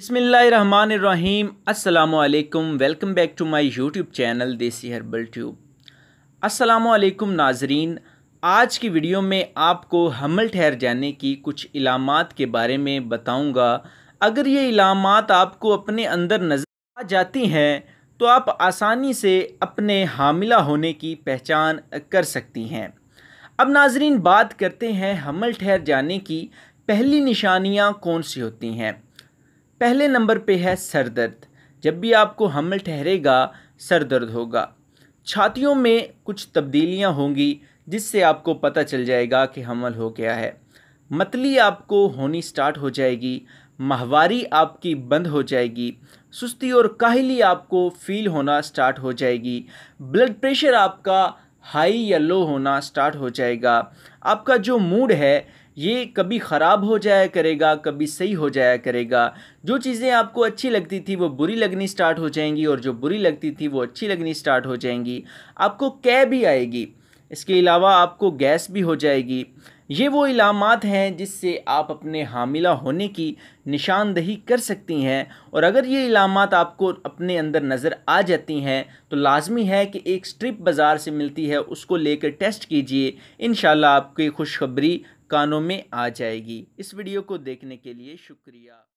बसमीम् अल्लाम welcome back to my YouTube channel देसी herbal tube असलकुम नाजरीन आज की वीडियो में आपको हमल ठहर जाने की कुछ इलामत के बारे में बताऊंगा अगर ये इलामत आपको अपने अंदर नज़र आ जाती हैं तो आप आसानी से अपने हामिला होने की पहचान कर सकती हैं अब नाजरीन बात करते हैं हमल ठहर जाने की पहली निशानियाँ कौन सी होती हैं पहले नंबर पे है सर दर्द जब भी आपको हमल ठहरेगा सर दर्द होगा छातियों में कुछ तब्दीलियाँ होंगी जिससे आपको पता चल जाएगा कि हमल हो गया है मतली आपको होनी स्टार्ट हो जाएगी माहवारी आपकी बंद हो जाएगी सुस्ती और काहली आपको फील होना स्टार्ट हो जाएगी ब्लड प्रेशर आपका हाई या लो होना स्टार्ट हो जाएगा आपका जो मूड है ये कभी ख़राब हो जाया करेगा कभी सही हो जाया करेगा जो चीज़ें आपको अच्छी लगती थी वो बुरी लगनी स्टार्ट हो जाएंगी और जो बुरी लगती थी वो अच्छी लगनी स्टार्ट हो जाएंगी आपको कै भी आएगी इसके अलावा आपको गैस भी हो जाएगी ये वो इलामत हैं जिससे आप अपने हामिला होने की निशानदही कर सकती हैं और अगर ये इलामत आपको अपने अंदर नज़र आ जाती हैं तो लाजमी है कि एक स्ट्रिप बाज़ार से मिलती है उसको लेकर टेस्ट कीजिए इन आपकी खुशखबरी कानों में आ जाएगी इस वीडियो को देखने के लिए शुक्रिया